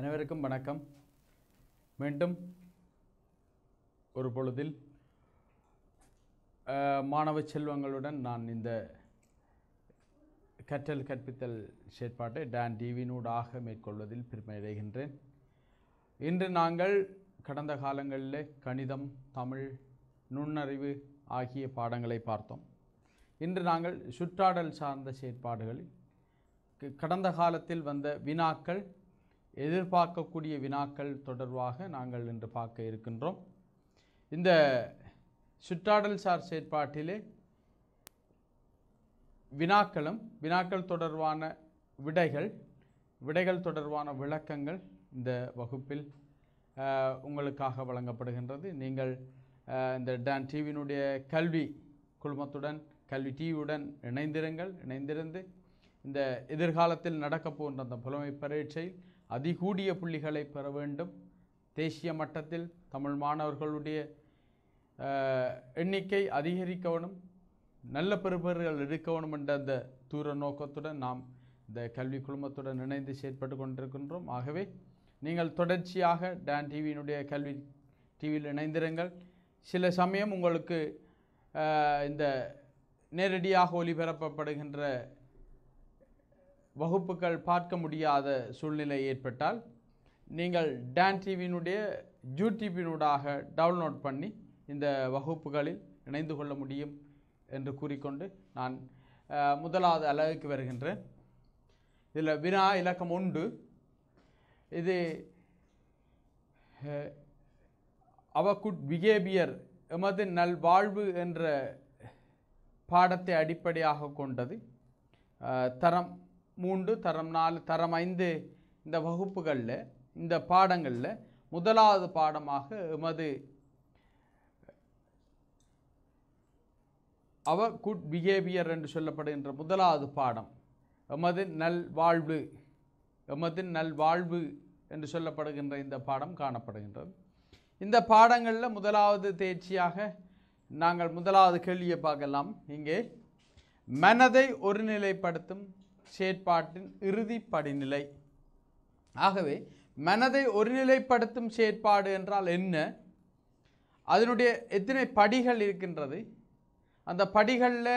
அனைவருக்கும் வணக்கம் மீண்டும் ஒரு பொழுதில் மாணவ செல்வங்களுடன் நான் இந்த கற்றல் கற்பித்தல் செயற்பாட்டை டான் டிவினூடாக மேற்கொள்வதில் பெருமையடைகின்றேன் இன்று நாங்கள் கடந்த காலங்களில் கணிதம் தமிழ் நுண்ணறிவு ஆகிய பாடங்களை பார்த்தோம் இன்று நாங்கள் சுற்றாடல் சார்ந்த செயற்பாடுகளில் கடந்த காலத்தில் வந்த வினாக்கள் எதிர்பார்க்கக்கூடிய வினாக்கள் தொடர்பாக நாங்கள் இன்று பார்க்க இருக்கின்றோம் இந்த சுற்றாடல் சார் செயற்பாட்டிலே வினாக்களும் வினாக்கள் தொடர்பான விடைகள் விடைகள் தொடர்பான விளக்கங்கள் இந்த வகுப்பில் உங்களுக்காக வழங்கப்படுகின்றது நீங்கள் இந்த டான் டிவியினுடைய கல்வி குழுமத்துடன் கல்வி டிவியுடன் இணைந்திருங்கள் இணைந்திருந்து இந்த எதிர்காலத்தில் நடக்கப்போகின்ற அந்த புலமை பரீட்சையில் அதிகூடிய புள்ளிகளை பெற வேண்டும் தேசிய மட்டத்தில் தமிழ் மாணவர்களுடைய எண்ணிக்கை அதிகரிக்கவனும் நல்ல பெறுபவர்கள் இருக்கணும் என்ற அந்த தூர நோக்கத்துடன் நாம் இந்த கல்வி குழுமத்துடன் இணைந்து செயற்பட்டு கொண்டிருக்கின்றோம் ஆகவே நீங்கள் தொடர்ச்சியாக டான் டிவியினுடைய கல்வி டிவியில் இணைந்திருங்கள் சில சமயம் உங்களுக்கு இந்த நேரடியாக ஒலிபரப்பப்படுகின்ற வகுப்புகள் பார்க்க முடியாத சூழ்நிலை ஏற்பட்டால் நீங்கள் டான் டிவியினுடைய யூடியூபினூடாக டவுன்லோட் பண்ணி இந்த வகுப்புகளில் இணைந்து கொள்ள முடியும் என்று கூறிக்கொண்டு நான் முதலாவது அளவுக்கு வருகின்றேன் இதில் வினா இலக்கம் உண்டு இது அவகுட் பிஹேவியர் எமது நல்வாழ்வு என்ற பாடத்தை அடிப்படையாக கொண்டது தரம் மூன்று தரம் நாலு தரம் ஐந்து இந்த வகுப்புகளில் இந்த பாடங்களில் முதலாவது பாடமாக எமது அவ குட் பிஹேவியர் என்று சொல்லப்படுகின்ற முதலாவது பாடம் எமது நல்வாழ்வு எமது நல்வாழ்வு என்று சொல்லப்படுகின்ற இந்த பாடம் காணப்படுகின்றது இந்த பாடங்களில் முதலாவது தேர்ச்சியாக நாங்கள் முதலாவது கேள்வியை பார்க்கலாம் இங்கே மனதை ஒருநிலைப்படுத்தும் செயற்பாட்டின் இறுதி படிநிலை ஆகவே மனதை ஒருநிலைப்படுத்தும் செயற்பாடு என்றால் என்ன அதனுடைய எத்தனை படிகள் இருக்கின்றது அந்த படிகளில்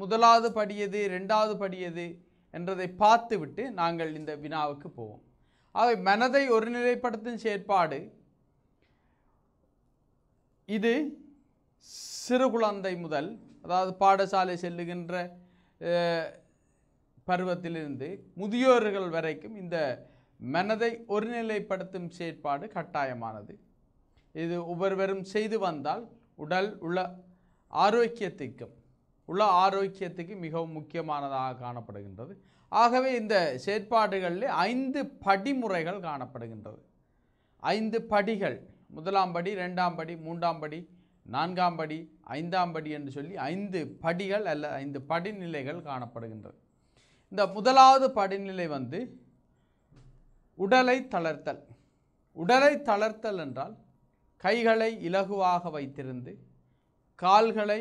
முதலாவது படி எது ரெண்டாவது படி எது என்றதை பார்த்துவிட்டு நாங்கள் இந்த வினாவுக்கு போவோம் ஆகவே மனதை ஒருநிலைப்படுத்தும் செயற்பாடு இது சிறு குழந்தை முதல் அதாவது பாடசாலை செல்லுகின்ற பருவத்திலிருந்து முதியோர்கள் வரைக்கும் இந்த மனதை ஒருநிலைப்படுத்தும் செயற்பாடு கட்டாயமானது இது ஒவ்வொருவரும் செய்து வந்தால் உடல் உள்ள ஆரோக்கியத்துக்கும் உள்ள ஆரோக்கியத்துக்கு மிகவும் முக்கியமானதாக காணப்படுகின்றது ஆகவே இந்த செயற்பாடுகளில் ஐந்து படிமுறைகள் காணப்படுகின்றது ஐந்து படிகள் முதலாம் படி ரெண்டாம் படி மூன்றாம் படி நான்காம் படி ஐந்தாம் படி என்று சொல்லி ஐந்து படிகள் அல்ல ஐந்து படிநிலைகள் காணப்படுகின்றது இந்த முதலாவது படிநிலை வந்து உடலை தளர்த்தல் உடலை தளர்த்தல் என்றால் கைகளை இலகுவாக வைத்திருந்து கால்களை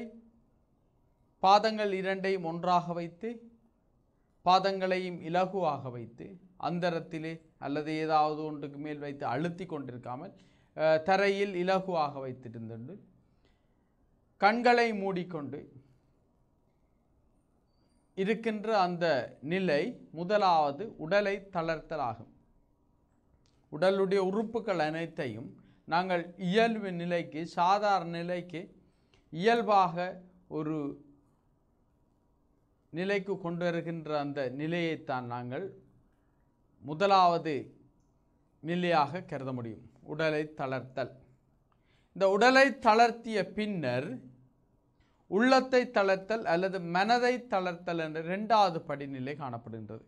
பாதங்கள் இரண்டையும் ஒன்றாக வைத்து பாதங்களையும் இலகுவாக வைத்து அந்தரத்திலே அல்லது ஏதாவது ஒன்றுக்கு மேல் வைத்து அழுத்தி கொண்டிருக்காமல் தரையில் இலகுவாக வைத்திருந்துண்டு கண்களை மூடிக்கொண்டு இருக்கின்ற அந்த நிலை முதலாவது உடலை தளர்த்தலாகும் உடலுடைய உறுப்புகள் அனைத்தையும் நாங்கள் இயல்பு நிலைக்கு சாதாரண நிலைக்கு இயல்பாக ஒரு நிலைக்கு கொண்டு வருகின்ற அந்த நிலையைத்தான் நாங்கள் முதலாவது நிலையாக கருத முடியும் உடலை தளர்த்தல் இந்த உடலை தளர்த்திய பின்னர் உள்ளத்தை தளர்த்தல் அல்லது மனதை தளர்த்தல் என்ற ரெண்டாவது படிநிலை காணப்படுகின்றது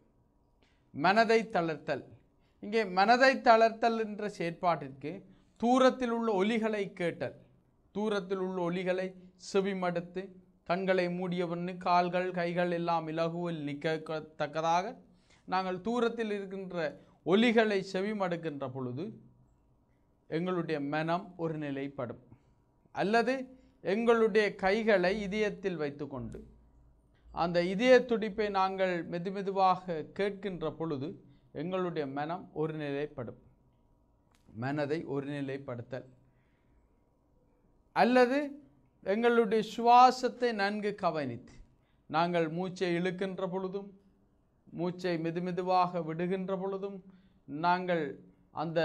மனதை தளர்த்தல் இங்கே மனதை தளர்த்தல் என்ற செயற்பாட்டிற்கு தூரத்தில் உள்ள ஒலிகளை கேட்டல் தூரத்தில் உள்ள ஒலிகளை செவிமடுத்து கண்களை மூடியவண்ணு கால்கள் கைகள் எல்லாம் இலகுவில் நிற்கத்தக்கதாக நாங்கள் தூரத்தில் இருக்கின்ற ஒலிகளை செவிமடுக்கின்ற பொழுது எங்களுடைய மனம் ஒரு நிலைப்படும் அல்லது எங்களுடைய கைகளை இதயத்தில் வைத்துக்கொண்டு அந்த இதய துடிப்பை நாங்கள் மெதுமெதுவாக கேட்கின்ற பொழுது எங்களுடைய மனம் ஒருநிலைப்படும் மனதை ஒருநிலைப்படுத்தல் அல்லது எங்களுடைய சுவாசத்தை நன்கு கவனித்து நாங்கள் மூச்சை இழுக்கின்ற பொழுதும் மூச்சை மெதுமெதுவாக விடுகின்ற பொழுதும் நாங்கள் அந்த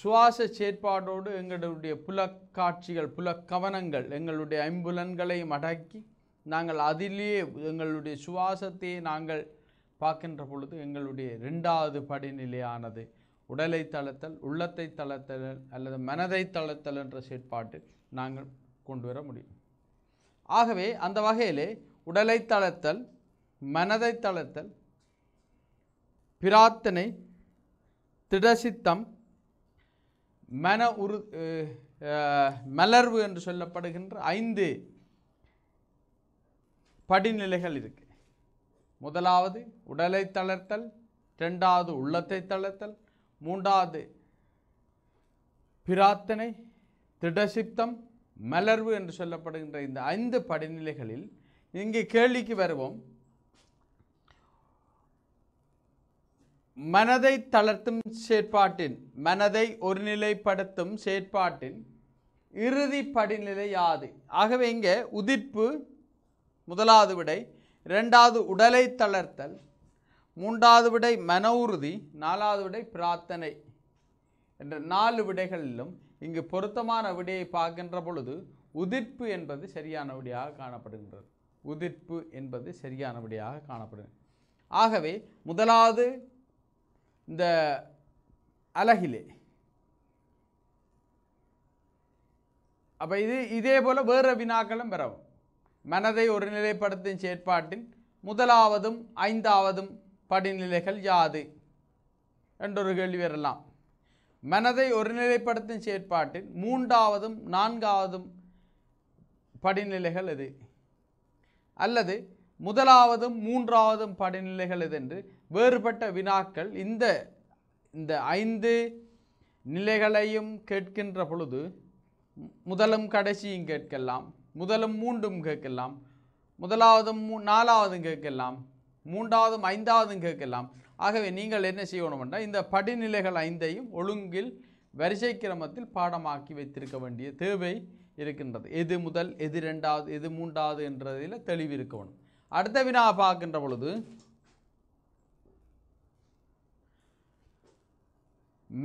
சுவாச செயற்பாடோடு எங்களுடைய புலக்காட்சிகள் புலக்கவனங்கள் எங்களுடைய ஐம்புலன்களை மடக்கி நாங்கள் அதிலேயே எங்களுடைய சுவாசத்தையே நாங்கள் பார்க்கின்ற பொழுது எங்களுடைய ரெண்டாவது படிநிலையானது உடலை தளர்த்தல் உள்ளத்தை தளர்த்தல் அல்லது மனதை தளர்த்தல் என்ற செயற்பாட்டு நாங்கள் கொண்டு வர முடியும் ஆகவே அந்த வகையிலே உடலை தளர்த்தல் மனதை தளர்த்தல் பிரார்த்தனை திடசித்தம் மன உரு மலர்வு என்று சொல்லப்படுகின்ற ஐந்து படிநிலைகள் இருக்கு முதலாவது உடலை தளர்த்தல் ரெண்டாவது உள்ளத்தை தளர்த்தல் மூன்றாவது பிரார்த்தனை திடசிப்தம் மலர்வு என்று சொல்லப்படுகின்ற இந்த ஐந்து படிநிலைகளில் இங்கே கேள்விக்கு வருவோம் மனதை தளர்த்தும் செயற்பாட்டின் மனதை ஒருநிலைப்படுத்தும் செயற்பாட்டின் இறுதி படிநிலை யாது ஆகவே இங்கே உதிர்ப்பு முதலாவது விடை இரண்டாவது உடலை தளர்த்தல் மூன்றாவது விடை மன உறுதி நாலாவது விடை பிரார்த்தனை என்ற நாலு விடைகளிலும் இங்கு பொருத்தமான விடையை பார்க்கின்ற பொழுது உதிர்ப்பு என்பது சரியான விடையாக காணப்படுகின்றது உதிர்ப்பு என்பது சரியான விடையாக காணப்படுகிறது ஆகவே முதலாவது இந்த அலகிலே அப்போ இது இதே போல் வேறு வினாக்களும் பெறவும் மனதை ஒருநிலைப்படுத்தும் செயற்பாட்டின் முதலாவதும் ஐந்தாவதும் படிநிலைகள் யாது என்றொரு கேள்வி வரலாம் மனதை ஒருநிலைப்படுத்தும் செயற்பாட்டில் மூன்றாவதும் நான்காவதும் படிநிலைகள் எது அல்லது முதலாவதும் மூன்றாவதும் படிநிலைகள் என்று வேறுபட்ட வினாக்கள் இந்த இந்த ஐந்து நிலைகளையும் கேட்கின்ற பொழுது முதலும் கடைசியும் கேட்கலாம் முதலும் மூன்றும் கேட்கலாம் முதலாவதும் மூ நாலாவதும் கேட்கலாம் மூன்றாவதும் ஐந்தாவதும் கேட்கலாம் ஆகவே நீங்கள் என்ன செய்யணும்னா இந்த படிநிலைகள் ஐந்தையும் ஒழுங்கில் வரிசை கிரமத்தில் பாடமாக்கி வைத்திருக்க வேண்டிய தேவை இருக்கின்றது எது முதல் எது ரெண்டாவது எது மூன்றாவது என்றதில் தெளிவு இருக்கணும் அடுத்த வினா பார்க்கின்ற பொழுது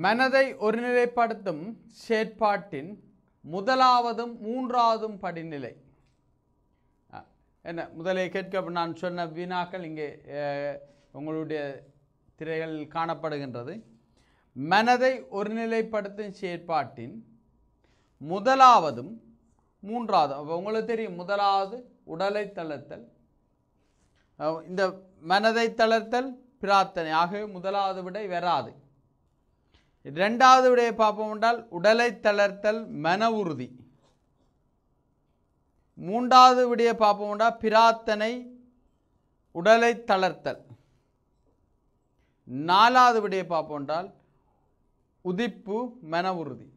மனதை ஒருநிலைப்படுத்தும் செயற்பாட்டின் முதலாவதும் மூன்றாவதும் படிநிலை என்ன முதலே கேட்க நான் சொன்ன வினாக்கள் இங்கே உங்களுடைய திரைகளில் காணப்படுகின்றது மனதை ஒருநிலைப்படுத்தும் செயற்பாட்டின் முதலாவதும் மூன்றாவது அப்போ உங்களுக்கு தெரியும் முதலாவது உடலை தளர்த்தல் இந்த மனதை தளர்த்தல் பிரார்த்தனை ஆகவே முதலாவது விடை வராது ரெண்டாவது விடையை பார்ப்போம் என்றால் உடலை தளர்த்தல் மன உறுதி மூன்றாவது விடையை பார்ப்போம் என்றால் பிரார்த்தனை உடலை தளர்த்தல் நாலாவது விடையை பார்ப்போம் என்றால் உதிப்பு மன உறுதி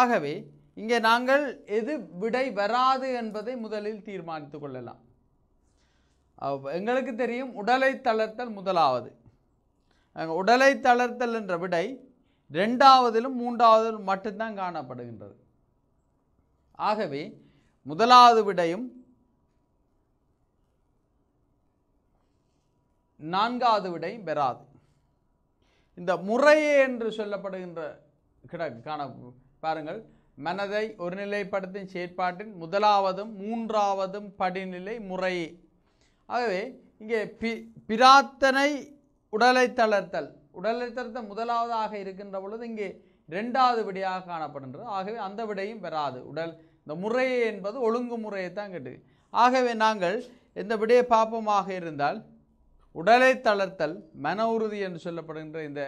ஆகவே இங்கே நாங்கள் எது விடை வராது என்பதை முதலில் தீர்மானித்துக் கொள்ளலாம் எங்களுக்கு தெரியும் உடலை தளர்த்தல் முதலாவது உடலை தளர்த்தல் என்ற விடை ரெண்டாவதிலும் மூன்றாவதிலும் மட்டும்தான் காணப்படுகின்றது ஆகவே முதலாவது விடையும் நான்காவது விடையும் பெறாது இந்த முறையே என்று சொல்லப்படுகின்ற கிட காண பாருங்கள் மனதை ஒருநிலைப்படுத்தும் செயற்பாட்டின் முதலாவதும் மூன்றாவதும் படிநிலை முறையே ஆகவே இங்கே பி பிரார்த்தனை உடலை தளர்த்தல் உடலை தளர்த்த முதலாவதாக இருக்கின்ற பொழுது இங்கே ரெண்டாவது விடையாக காணப்படுகின்றது ஆகவே அந்த விடையும் பெறாது உடல் இந்த முறை என்பது முறையை தான் கேட்டு ஆகவே நாங்கள் இந்த விடையை பாப்பமாக இருந்தால் உடலை தளர்த்தல் மன உறுதி என்று சொல்லப்படுகின்ற இந்த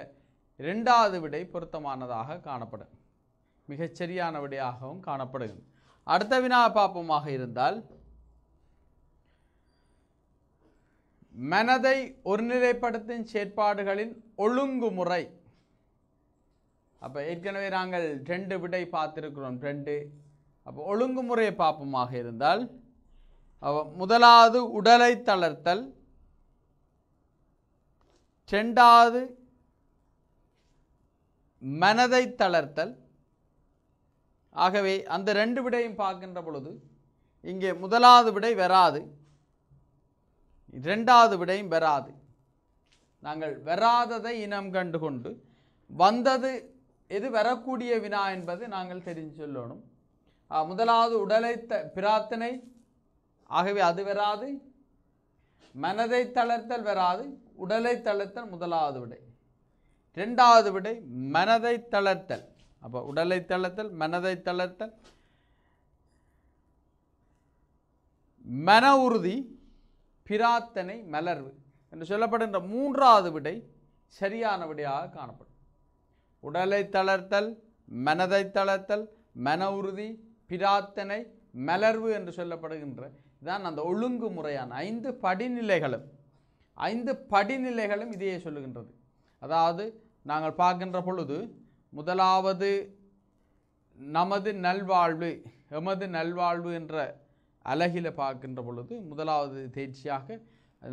இரண்டாவது விடை பொருத்தமானதாக காணப்படும் மிகச்சரியான விடையாகவும் காணப்படுகிறது அடுத்த வினா பாப்பமாக இருந்தால் மனதை ஒருநிலைப்படுத்தும் செயற்பாடுகளின் ஒழுங்குமுறை அப்போ ஏற்கனவே நாங்கள் ரெண்டு விடை பார்த்திருக்கிறோம் ரெண்டு அப்போ ஒழுங்குமுறையை பார்ப்போமாக இருந்தால் முதலாவது உடலை தளர்த்தல் ரெண்டாவது மனதை தளர்த்தல் ஆகவே அந்த ரெண்டு விடையும் பார்க்கின்ற பொழுது இங்கே முதலாவது விடை வராது இரண்டாவது விடையும் வராது நாங்கள் வராததை இனம் கண்டு கொண்டு வந்தது எது வரக்கூடிய வினா என்பது நாங்கள் தெரிஞ்சு சொல்லணும் முதலாவது உடலை த பிரார்த்தனை ஆகவே அது வராது மனதை தளர்த்தல் வராது உடலை தளர்த்தல் முதலாவது விடை ரெண்டாவது விடை மனதை தளர்த்தல் அப்போ உடலை தளர்த்தல் மனதை தளர்த்தல் மன உறுதி பிராத்தனை மலர்வு என்று சொல்லப்படுகின்ற மூன்றாவது விடை சரியான விடையாக காணப்படும் உடலை தளர்த்தல் மனதை தளர்த்தல் மன உறுதி பிராத்தனை மலர்வு என்று சொல்லப்படுகின்ற இதுதான் அந்த ஒழுங்கு முறையான ஐந்து படிநிலைகளும் ஐந்து படிநிலைகளும் இதையே சொல்லுகின்றது அதாவது நாங்கள் பார்க்கின்ற பொழுது முதலாவது நமது நல்வாழ்வு எமது நல்வாழ்வு என்ற அழகில் பார்க்கின்ற பொழுது முதலாவது தேர்ச்சியாக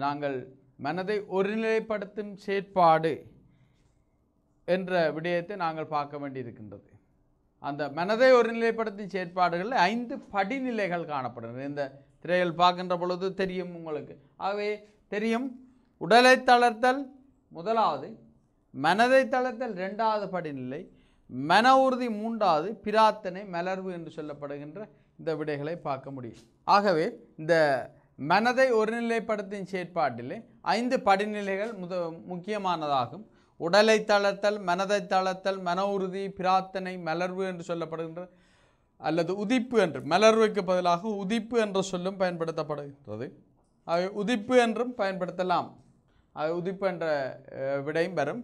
நாங்கள் மனதை ஒருநிலைப்படுத்தும் செயற்பாடு என்ற விடயத்தை நாங்கள் பார்க்க வேண்டியிருக்கின்றது அந்த மனதை ஒருநிலைப்படுத்தும் செயற்பாடுகளில் ஐந்து படிநிலைகள் காணப்படுகிறது இந்த திரையில் பார்க்கின்ற பொழுது தெரியும் உங்களுக்கு ஆகவே தெரியும் உடலை தளர்த்தல் முதலாவது மனதை தளர்த்தல் ரெண்டாவது படிநிலை மன உறுதி மூன்றாவது பிரார்த்தனை மலர்வு என்று சொல்லப்படுகின்ற இந்த விடைகளை பார்க்க முடியும் ஆகவே இந்த மனதை ஒருநிலைப்படுத்தின் செயற்பாட்டிலே ஐந்து படிநிலைகள் முத முக்கியமானதாகும் உடலை தளர்த்தல் மனதை தளர்த்தல் மன உறுதி பிரார்த்தனை மலர்வு என்று சொல்லப்படுகின்ற அல்லது உதிப்பு என்று மலர்வுக்கு பதிலாக உதிப்பு என்ற சொல்லும் பயன்படுத்தப்படுகின்றது அவை உதிப்பு என்றும் பயன்படுத்தலாம் அது உதிப்பு என்ற விடையும் வரும்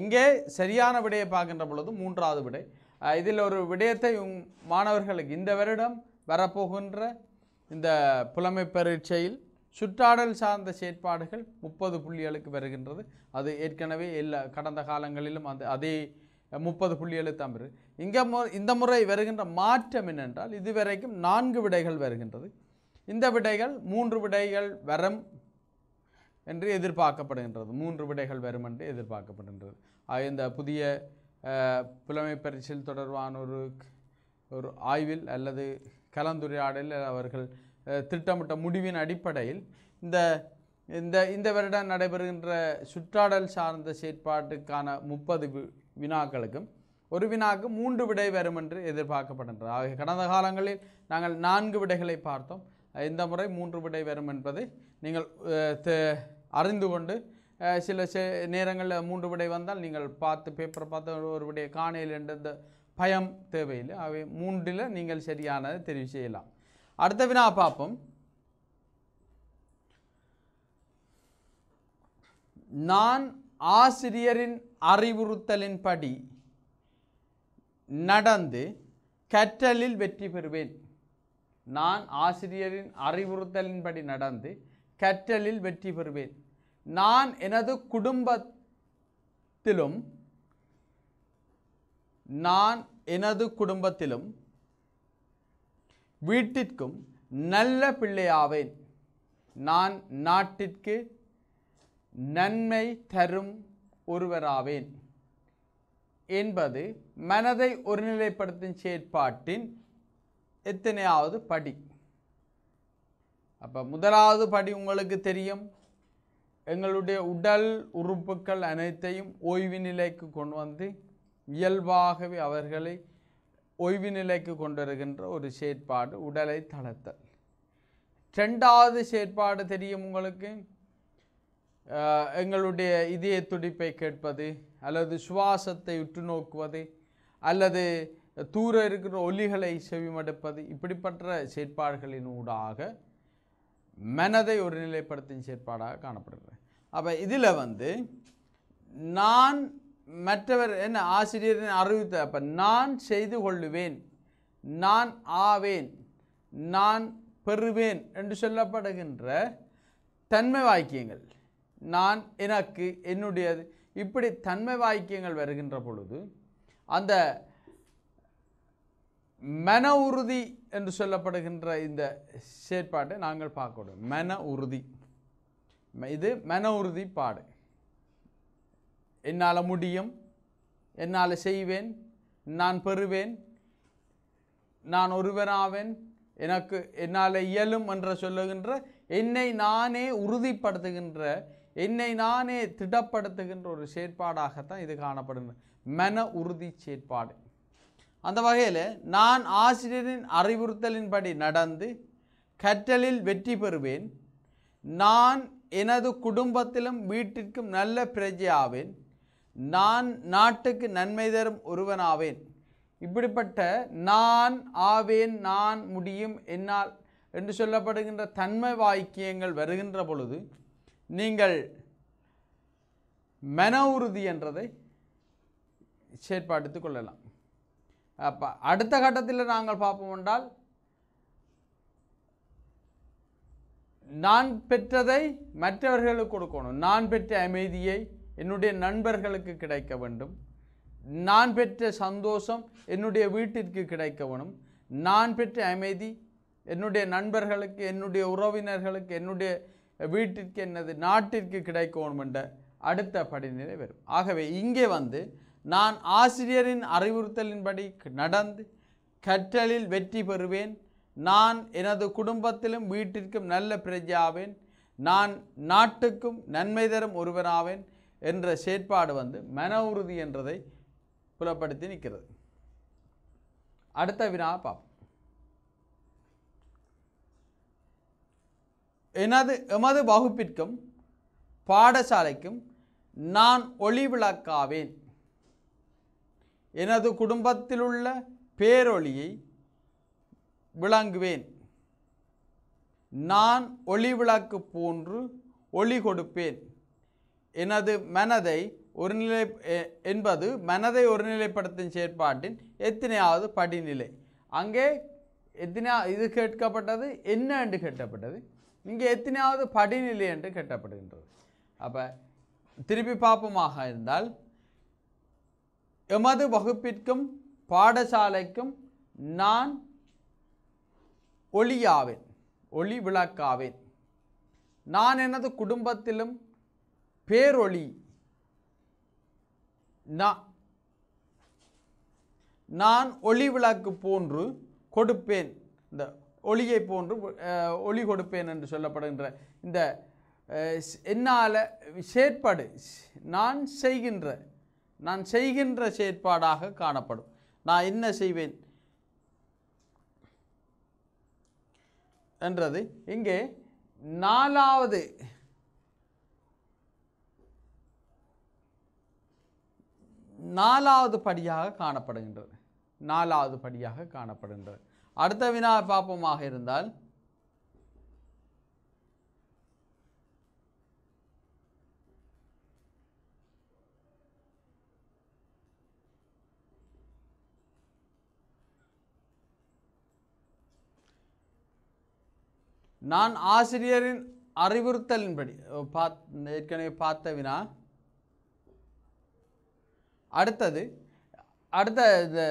இங்கே சரியான விடையை பார்க்கின்ற பொழுது மூன்றாவது விடை இதில் ஒரு விடயத்தை மாணவர்களுக்கு இந்த வருடம் வரப்போகின்ற இந்த புலமை பரீட்சையில் சுற்றாடல் சார்ந்த செயற்பாடுகள் முப்பது புள்ளிகளுக்கு வருகின்றது அது ஏற்கனவே எல்லா கடந்த காலங்களிலும் அந்த அதே முப்பது புள்ளிகளை தான் பெறுது இங்கே மு இந்த முறை வருகின்ற மாற்றம் என்னென்றால் இதுவரைக்கும் நான்கு விடைகள் வருகின்றது இந்த விடைகள் மூன்று விடைகள் வரும் என்று எதிர்பார்க்கப்படுகின்றது மூன்று விடைகள் வரும் என்று எதிர்பார்க்கப்படுகின்றது இந்த புதிய புலமை பரிசில் தொடர்பான ஒரு ஒரு ஆய்வில் அல்லது கலந்துரையாடலில் அவர்கள் திட்டமிட்ட முடிவின் அடிப்படையில் இந்த இந்த இந்த வருடம் நடைபெறுகின்ற சுற்றாடல் சார்ந்த செயற்பாட்டுக்கான முப்பது வினாக்களுக்கும் ஒரு வினாக்கு மூன்று விடை வரும் என்று எதிர்பார்க்கப்படுகின்றது ஆகிய கடந்த காலங்களில் நாங்கள் நான்கு விடைகளை பார்த்தோம் இந்த முறை மூன்று விடை வரும் என்பதை நீங்கள் அறிந்து கொண்டு சில நேரங்களில் மூன்று விடை வந்தால் நீங்கள் பார்த்து பேப்பரை பார்த்து ஒரு விடையை காணையில் என்ற பயம் தேவையில்லை அவை மூன்றில் நீங்கள் சரியானதை தெரிவு செய்யலாம் அடுத்த வினா பார்ப்போம் நான் ஆசிரியரின் அறிவுறுத்தலின்படி நடந்து கற்றலில் வெற்றி பெறுவேன் நான் ஆசிரியரின் அறிவுறுத்தலின்படி நடந்து கற்றலில் வெற்றி பெறுவேன் நான் எனது குடும்பத்திலும் நான் எனது குடும்பத்திலும் வீட்டிற்கும் நல்ல பிள்ளையாவேன் நான் நாட்டிற்கு நன்மை தரும் ஒருவராவேன் என்பது மனதை ஒருநிலைப்படுத்தும் செயற்பாட்டின் எத்தனையாவது படி அப்போ முதலாவது படி உங்களுக்கு தெரியும் எங்களுடைய உடல் உறுப்புகள் அனைத்தையும் ஓய்வு நிலைக்கு கொண்டு வந்து இயல்பாகவே அவர்களை ஓய்வு நிலைக்கு வருகின்ற ஒரு செயற்பாடு உடலை தளர்த்தல் ரெண்டாவது செயற்பாடு தெரியும் உங்களுக்கு எங்களுடைய இதய துடிப்பை கேட்பது அல்லது சுவாசத்தை உற்று நோக்குவது அல்லது தூர இருக்கிற ஒலிகளை செவிமடுப்பது இப்படிப்பட்ட செயற்பாடுகளின் ஊடாக மனதை ஒரு நிலைப்படுத்தும் செயற்பாடாக காணப்படுகிறது அப்போ இதில் வந்து நான் மற்றவர் என்ன ஆசிரியர் அறிவித்த அப்போ நான் செய்து கொள்ளுவேன் நான் ஆவேன் நான் பெறுவேன் என்று சொல்லப்படுகின்ற தன்மை வாக்கியங்கள் நான் எனக்கு என்னுடையது இப்படி தன்மை வாக்கியங்கள் வருகின்ற பொழுது அந்த மன உறுதி என்று சொல்லப்படுகின்ற இந்த செயற்பாட்டை நாங்கள் பார்க்கணும் மன உறுதி இது மன உறுதி பாடு என்னால் முடியும் என்னால் செய்வேன் நான் பெறுவேன் நான் ஒருவனாவேன் எனக்கு என்னால் இயலும் என்று சொல்லுகின்ற என்னை நானே உறுதிப்படுத்துகின்ற என்னை நானே திடப்படுத்துகின்ற ஒரு செயற்பாடாகத்தான் இது காணப்படுகிறது மன உறுதி செயற்பாடு அந்த வகையில் நான் ஆசிரியரின் அறிவுறுத்தலின்படி நடந்து கற்றலில் வெற்றி பெறுவேன் நான் எனது குடும்பத்திலும் வீட்டிற்கும் நல்ல பிரஜையாவேன் நான் நாட்டுக்கு நன்மை தரும் ஒருவனாவேன் இப்படிப்பட்ட நான் ஆவேன் நான் முடியும் என்னால் என்று சொல்லப்படுகின்ற தன்மை வாக்கியங்கள் வருகின்ற பொழுது நீங்கள் மன உறுதி என்றதை செயற்பாடுத்து கொள்ளலாம் அப்போ அடுத்த கட்டத்தில் நாங்கள் பார்ப்போம் என்றால் நான் பெற்றதை மற்றவர்களுக்கு கொடுக்கணும் நான் பெற்ற அமைதியை என்னுடைய நண்பர்களுக்கு கிடைக்க வேண்டும் நான் பெற்ற சந்தோஷம் என்னுடைய வீட்டிற்கு கிடைக்க வேணும் நான் பெற்ற அமைதி என்னுடைய நண்பர்களுக்கு என்னுடைய உறவினர்களுக்கு என்னுடைய வீட்டிற்கு என்னது நாட்டிற்கு கிடைக்க என்ற அடுத்த படிநிலை வரும் ஆகவே இங்கே வந்து நான் ஆசிரியரின் அறிவுறுத்தலின்படி நடந்து கற்றலில் வெற்றி பெறுவேன் நான் எனது குடும்பத்திலும் வீட்டிற்கும் நல்ல பிரஜாவேன் நான் நாட்டுக்கும் நன்மை தரும் ஒருவராவேன் என்ற செயற்பாடு வந்து மன உறுதி என்றதை புலப்படுத்தி நிற்கிறது அடுத்த வினா பார்ப்போம் எனது எமது வகுப்பிற்கும் பாடசாலைக்கும் நான் ஒளிவிளக்காவேன் எனது குடும்பத்திலுள்ள பேரொளியை விளங்குவேன் நான் ஒளி விளக்கு போன்று ஒளி கொடுப்பேன் எனது மனதை ஒருநிலை என்பது மனதை ஒருநிலைப்படுத்தும் செயற்பாட்டின் எத்தனையாவது படிநிலை அங்கே எத்தனையா இது கேட்கப்பட்டது என்ன என்று கேட்டப்பட்டது இங்கே எத்தனையாவது படிநிலை என்று கேட்டப்படுகின்றது அப்போ திருப்பி பார்ப்போமாக இருந்தால் எமது வகுப்பிற்கும் பாடசாலைக்கும் நான் ஒளியாவேன் ஒளி விளக்காவேன் நான் எனது குடும்பத்திலும் பேரொளி நான் ஒளி விளக்கு போன்று கொடுப்பேன் இந்த ஒளியை போன்று ஒளி கொடுப்பேன் என்று சொல்லப்படுகின்ற இந்த என்னால் செயற்பாடு நான் செய்கின்ற நான் செய்கின்ற செயற்பாடாக காணப்படும் நான் என்ன செய்வேன் என்றது இங்கே நாலாவது நாலாவது படியாக காணப்படுகின்றது நாலாவது படியாக காணப்படுகின்றது அடுத்த வினா பாப்பமாக இருந்தால் நான் ஆசிரியரின் அறிவுறுத்தலின்படி பார்த்த ஏற்கனவே பார்த்த வினா அடுத்தது அடுத்த இந்த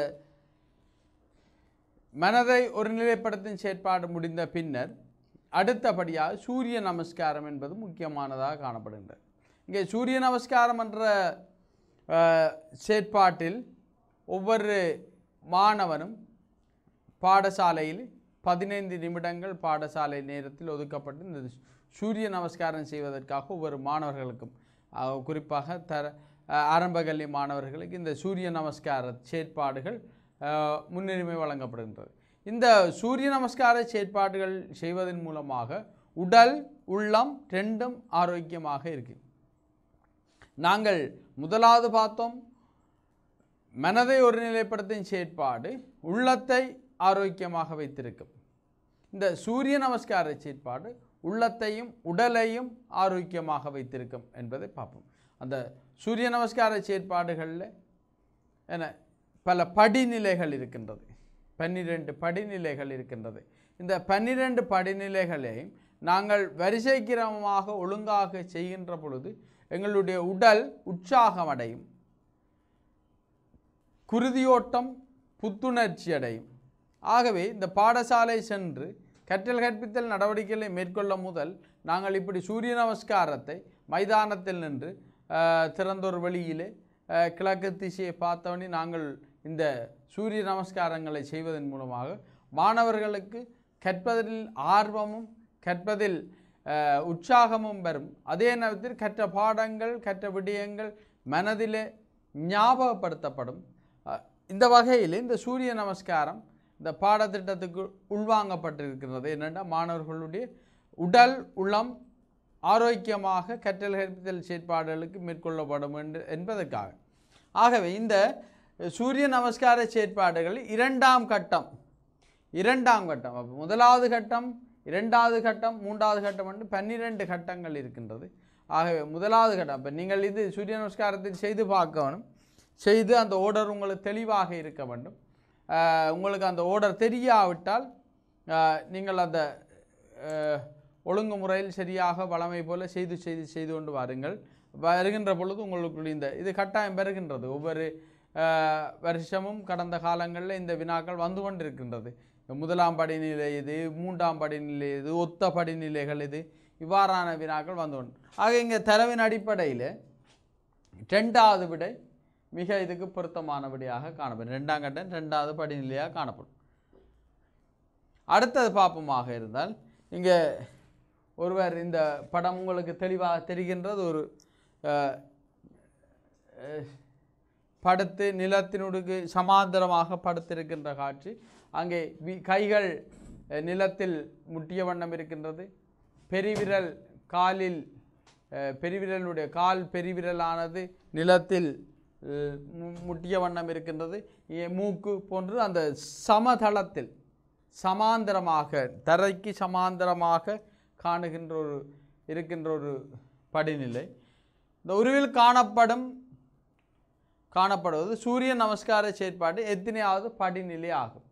மனதை ஒருநிலைப்படுத்தும் செயற்பாடு முடிந்த பின்னர் அடுத்தபடியாக சூரிய நமஸ்காரம் என்பது முக்கியமானதாக காணப்படுகின்றது இங்கே சூரிய நமஸ்காரம் என்ற செயற்பாட்டில் ஒவ்வொரு மாணவனும் பாடசாலையில் பதினைந்து நிமிடங்கள் பாடசாலை நேரத்தில் ஒதுக்கப்பட்டு இந்த சூரிய நமஸ்காரம் செய்வதற்காக ஒவ்வொரு மாணவர்களுக்கும் குறிப்பாக தர ஆரம்பகல்லி மாணவர்களுக்கு இந்த சூரிய நமஸ்கார செயற்பாடுகள் முன்னுரிமை வழங்கப்படுகின்றது இந்த சூரிய நமஸ்கார செயற்பாடுகள் செய்வதன் மூலமாக உடல் உள்ளம் ரெண்டும் ஆரோக்கியமாக இருக்கு நாங்கள் முதலாவது பார்த்தோம் மனதை ஒருநிலைப்படுத்தும் செயற்பாடு உள்ளத்தை ஆரோக்கியமாக வைத்திருக்கும் இந்த சூரிய நமஸ்கார செயற்பாடு உள்ளத்தையும் உடலையும் ஆரோக்கியமாக வைத்திருக்கும் என்பதை பார்ப்போம் அந்த சூரிய நமஸ்கார செயற்பாடுகளில் என பல படிநிலைகள் இருக்கின்றது பன்னிரெண்டு படிநிலைகள் இருக்கின்றது இந்த பன்னிரெண்டு படிநிலைகளை நாங்கள் வரிசை கிரமமாக ஒழுங்காக செய்கின்ற பொழுது எங்களுடைய உடல் உற்சாகம் அடையும் குருதியோட்டம் புத்துணர்ச்சி அடையும் ஆகவே இந்த பாடசாலை சென்று கற்றல் கற்பித்தல் நடவடிக்கைகளை மேற்கொள்ள முதல் நாங்கள் இப்படி சூரிய நமஸ்காரத்தை மைதானத்தில் நின்று திறந்தோர் வழியிலே கிழக்கு திசையை பார்த்தவனே நாங்கள் இந்த சூரிய நமஸ்காரங்களை செய்வதன் மூலமாக மாணவர்களுக்கு கற்பதில் ஆர்வமும் கற்பதில் உற்சாகமும் வரும் அதே நேரத்தில் கற்ற பாடங்கள் கற்ற விடயங்கள் மனதிலே ஞாபகப்படுத்தப்படும் இந்த வகையில் இந்த சூரிய நமஸ்காரம் இந்த பாடத்திட்டத்துக்கு உள்வாங்கப்பட்டிருக்கிறது என்னென்னா மாணவர்களுடைய உடல் உளம் ஆரோக்கியமாக கற்றல் கற்பித்தல் செயற்பாடுகளுக்கு மேற்கொள்ளப்படும் என்று என்பதற்காக ஆகவே இந்த சூரிய நமஸ்கார செயற்பாடுகள் இரண்டாம் கட்டம் இரண்டாம் கட்டம் அப்போ முதலாவது கட்டம் இரண்டாவது கட்டம் மூன்றாவது கட்டம் என்று பன்னிரெண்டு கட்டங்கள் இருக்கின்றது ஆகவே முதலாவது கட்டம் இப்போ நீங்கள் இது சூரிய நமஸ்காரத்தில் செய்து பார்க்கணும் செய்து அந்த ஓடர் உங்களுக்கு தெளிவாக இருக்க வேண்டும் உங்களுக்கு அந்த ஓடர் தெரியாவிட்டால் நீங்கள் அந்த ஒழுங்கு முறையில் சரியாக வளமை போல செய்து செய்து செய்து கொண்டு வாருங்கள் வருகின்ற பொழுது உங்களுக்கு இந்த இது கட்டாயம் பெறுகின்றது ஒவ்வொரு வருஷமும் கடந்த காலங்களில் இந்த வினாக்கள் வந்து கொண்டிருக்கின்றது முதலாம் படிநிலை இது மூன்றாம் படிநிலை இது ஒத்த படிநிலைகள் இது இவ்வாறான வினாக்கள் வந்து கொண்டு ஆக இங்கே தரவின் அடிப்படையில் ரெண்டாவது விடை மிக இதுக்கு பொருத்தமானபடியாக காணப்படும் ரெண்டாம் கட்டம் ரெண்டாவது படிநிலையாக காணப்படும் அடுத்தது பார்ப்போமாக இருந்தால் இங்கே ஒருவர் இந்த படம் உங்களுக்கு தெளிவாக தெரிகின்றது ஒரு படுத்து நிலத்தினுடைய சமாந்தரமாக படுத்திருக்கின்ற காட்சி அங்கே வி கைகள் நிலத்தில் முட்டிய வண்ணம் இருக்கின்றது பெருவிரல் காலில் பெருவிரலுடைய கால் பெருவிரலானது நிலத்தில் முட்டிய வண்ணம் இருக்கின்றது மூக்கு போன்று அந்த சமதளத்தில் சமாந்தரமாக தரைக்கு சமாந்தரமாக காணுகின்ற ஒரு இருக்கின்ற ஒரு படிநிலை இந்த உருவில் காணப்படும் காணப்படுவது சூரிய நமஸ்கார செயற்பாடு எத்தனையாவது படிநிலை ஆகும்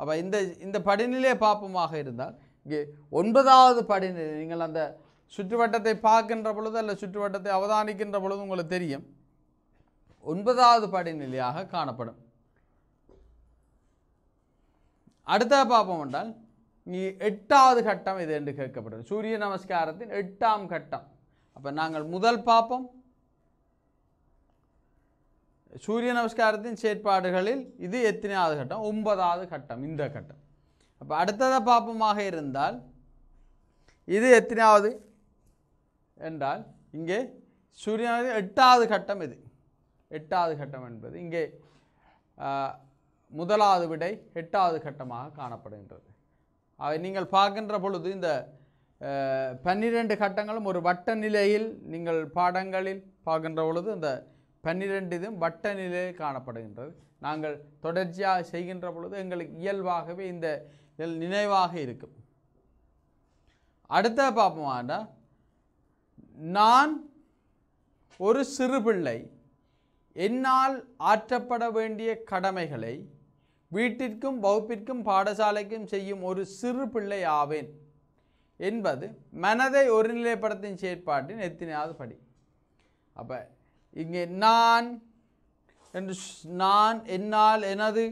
அப்போ இந்த இந்த படிநிலையை பார்ப்போமாக இருந்தால் இங்கே ஒன்பதாவது படிநிலை நீங்கள் அந்த சுற்றுவட்டத்தை பார்க்கின்ற பொழுது அல்ல சுற்றுவட்டத்தை அவதானிக்கின்ற பொழுது உங்களுக்கு தெரியும் ஒன்பதாவது படிநிலையாக காணப்படும் அடுத்த பார்ப்போம் என்றால் எட்டாவது கட்டம் இது என்று கேட்கப்படும் சூரிய நமஸ்காரத்தின் எட்டாம் கட்டம் அப்போ நாங்கள் முதல் பார்ப்போம் சூரிய நமஸ்காரத்தின் செயற்பாடுகளில் இது எத்தனையாவது கட்டம் ஒன்பதாவது கட்டம் இந்த கட்டம் அப்போ அடுத்ததை பாப்பமாக இருந்தால் இது எத்தனையாவது என்றால் இங்கே சூரிய எட்டாவது கட்டம் இது எட்டாவது கட்டம் என்பது இங்கே முதலாவது விடை எட்டாவது கட்டமாக காணப்படுகின்றது நீங்கள் பார்க்கின்ற பொழுது இந்த பன்னிரெண்டு கட்டங்களும் ஒரு வட்ட நிலையில் நீங்கள் பாடங்களில் பார்க்கின்ற பொழுது இந்த பன்னிரெண்டு இதும் வட்ட நிலையில் காணப்படுகின்றது நாங்கள் தொடர்ச்சியாக செய்கின்ற பொழுது எங்களுக்கு இயல்பாகவே இந்த நினைவாக இருக்கும் அடுத்த பார்ப்போமாண்டா நான் ஒரு சிறு பிள்ளை என்னால் ஆற்றப்பட வேண்டிய கடமைகளை வீட்டிற்கும் வகுப்பிற்கும் பாடசாலைக்கும் செய்யும் ஒரு சிறு பிள்ளை ஆவேன் என்பது மனதை ஒருநிலைப்படுத்தும் செயற்பாட்டின் எத்தனையாவது படி அப்போ இங்கே நான் என்று நான் என்னால் எனது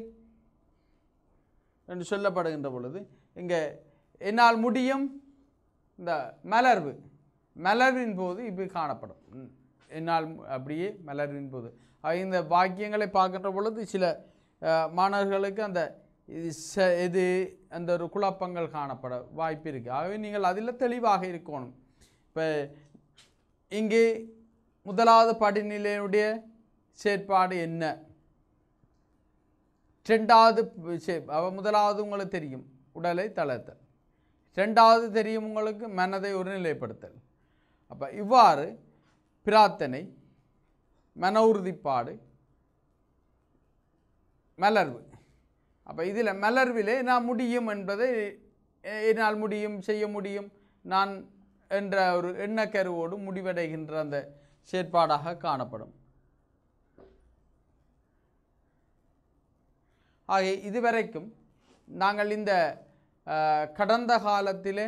என்று சொல்லப்படுகின்ற பொழுது இங்கே என்னால் முடியும் இந்த மலர்வு மலர்வின் போது இப்படி காணப்படும் என்னால் அப்படியே மலர்வின் போது இந்த வாக்கியங்களை பார்க்கின்ற பொழுது சில மாணவர்களுக்கு அந்த இது ச இது அந்த ஒரு குழப்பங்கள் காணப்பட வாய்ப்பு இருக்குது ஆகவே நீங்கள் அதில் தெளிவாக இருக்கணும் இப்போ இங்கே முதலாவது படிநிலையினுடைய செயற்பாடு என்ன ரெண்டாவது முதலாவது உங்களுக்கு தெரியும் உடலை தளர்த்தல் ரெண்டாவது தெரியும் உங்களுக்கு மனதை ஒருநிலைப்படுத்தல் அப்போ இவ்வாறு பிரார்த்தனை மன உறுதிப்பாடு மலர்வு அப்போ இதில் மலர்விலே நான் முடியும் என்பதை என்னால் முடியும் செய்ய முடியும் நான் என்ற ஒரு எண்ணக்கருவோடு முடிவடைகின்ற அந்த செயற்பாடாக காணப்படும் ஆகிய இதுவரைக்கும் நாங்கள் இந்த கடந்த காலத்திலே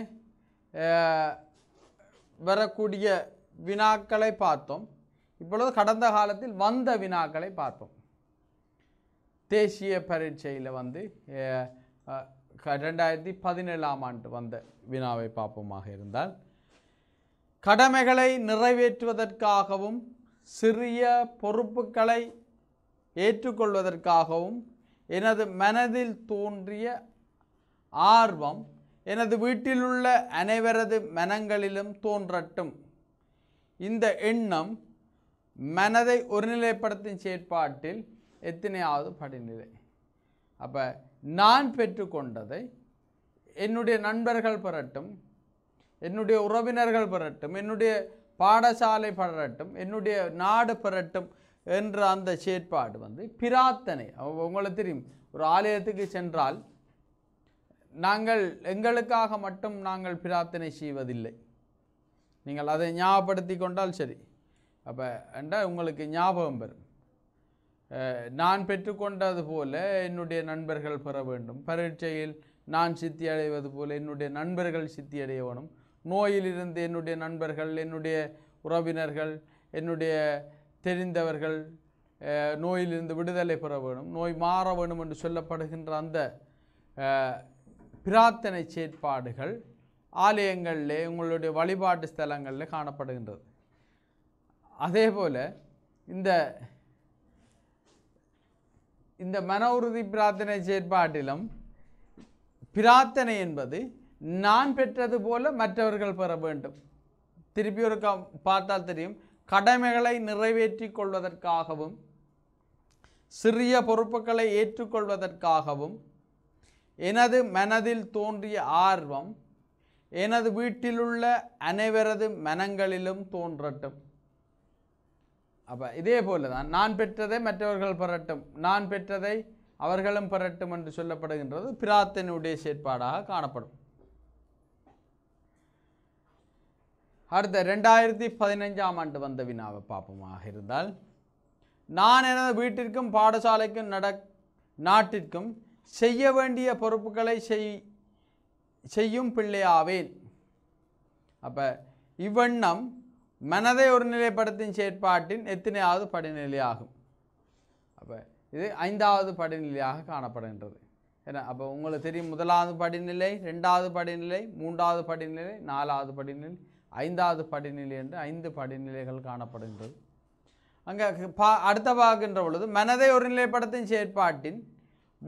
வரக்கூடிய வினாக்களை பார்த்தோம் இப்பொழுது கடந்த காலத்தில் வந்த வினாக்களை பார்ப்போம் தேசிய பரீட்சையில் வந்து ரெண்டாயிரத்தி பதினேழாம் ஆண்டு வந்த வினாவை பார்ப்போமாக இருந்தால் கடமைகளை நிறைவேற்றுவதற்காகவும் சிறிய பொறுப்புகளை ஏற்றுக்கொள்வதற்காகவும் எனது மனதில் தோன்றிய ஆர்வம் எனது வீட்டிலுள்ள அனைவரது மனங்களிலும் தோன்றட்டும் இந்த எண்ணம் மனதை ஒருநிலைப்படுத்தும் செயற்பாட்டில் எத்தனையாவது படிநிலை அப்போ நான் பெற்றுக்கொண்டதை என்னுடைய நண்பர்கள் பெறட்டும் என்னுடைய உறவினர்கள் பெறட்டும் என்னுடைய பாடசாலை பெறட்டும் என்னுடைய நாடு பெறட்டும் என்ற அந்த செயற்பாடு வந்து பிரார்த்தனை உங்களுக்கு தெரியும் ஒரு ஆலயத்துக்கு சென்றால் நாங்கள் எங்களுக்காக மட்டும் நாங்கள் பிரார்த்தனை செய்வதில்லை நீங்கள் அதை ஞாபகப்படுத்தி கொண்டால் சரி அப்போ என்றால் உங்களுக்கு ஞாபகம் பெறும் நான் பெற்றுக்கொண்டது போல என்னுடைய நண்பர்கள் பெற வேண்டும் பரீட்சையில் நான் சித்தி அடைவது போல என்னுடைய நண்பர்கள் சித்தி வேணும் நோயிலிருந்து என்னுடைய நண்பர்கள் என்னுடைய உறவினர்கள் என்னுடைய தெரிந்தவர்கள் நோயிலிருந்து விடுதலை பெற வேணும் நோய் மாற வேணும் என்று சொல்லப்படுகின்ற அந்த பிரார்த்தனை செயற்பாடுகள் ஆலயங்களில் உங்களுடைய வழிபாட்டு ஸ்தலங்களில் காணப்படுகின்றது அதே போல் இந்த இந்த மன உறுதி பிரார்த்தனை செயற்பாட்டிலும் பிரார்த்தனை என்பது நான் பெற்றது போல மற்றவர்கள் பெற வேண்டும் திருப்பி ஒரு பார்த்தால் தெரியும் கடமைகளை நிறைவேற்றி கொள்வதற்காகவும் சிறிய பொறுப்புகளை ஏற்றுக்கொள்வதற்காகவும் எனது மனதில் தோன்றிய ஆர்வம் எனது வீட்டிலுள்ள அனைவரது மனங்களிலும் தோன்றட்டும் அப்போ இதே போல தான் நான் பெற்றதை மற்றவர்கள் பெறட்டும் நான் பெற்றதை அவர்களும் பெறட்டும் என்று சொல்லப்படுகின்றது பிரார்த்தனையுடைய செயற்பாடாக காணப்படும் அடுத்த ரெண்டாயிரத்தி பதினைஞ்சாம் ஆண்டு வந்த வினாவை பார்ப்போமாக இருந்தால் நான் எனது வீட்டிற்கும் பாடசாலைக்கும் நட நாட்டிற்கும் செய்ய வேண்டிய பொறுப்புகளை செய் செய்யும் பிள்ளையாவேன் அப்போ இவ்வண்ணம் மனதை ஒரு செயற்பாட்டின் எத்தனையாவது படிநிலையாகும் அப்போ இது ஐந்தாவது படிநிலையாக காணப்படுகின்றது ஏன்னா அப்போ உங்களுக்கு தெரியும் முதலாவது படிநிலை ரெண்டாவது படிநிலை மூன்றாவது படிநிலை நாலாவது படிநிலை ஐந்தாவது படிநிலை என்று ஐந்து படிநிலைகள் காணப்படுகின்றது அங்கே பா அடுத்த பார்க்கின்ற பொழுது மனதை ஒரு செயற்பாட்டின்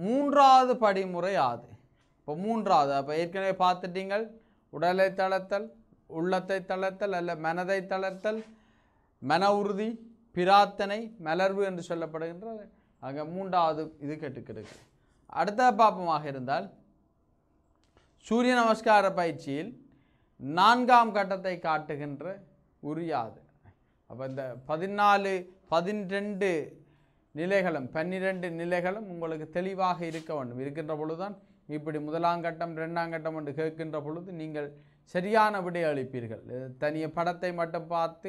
மூன்றாவது படிமுறை ஆது இப்போ மூன்றாவது அப்போ ஏற்கனவே பார்த்துட்டீங்கள் உடலை தளத்தல் உள்ளத்தை தளர்த்தல் அல்ல மனதை தளர்த்தல் மன உறுதி பிரார்த்தனை மலர்வு என்று சொல்லப்படுகின்றது ஆக மூன்றாவது இது கேட்டுக்கிறது அடுத்த பாப்பமாக இருந்தால் சூரிய நமஸ்கார பயிற்சியில் நான்காம் கட்டத்தை காட்டுகின்ற உரியாது அப்போ இந்த பதினாலு பதினெண்டு நிலைகளும் பன்னிரெண்டு நிலைகளும் உங்களுக்கு தெளிவாக இருக்க வேண்டும் இருக்கின்ற பொழுதுதான் இப்படி முதலாம் கட்டம் ரெண்டாம் கட்டம் என்று கேட்கின்ற பொழுது நீங்கள் சரியான விடை அளிப்பீர்கள் தனிய படத்தை மட்டும் பார்த்து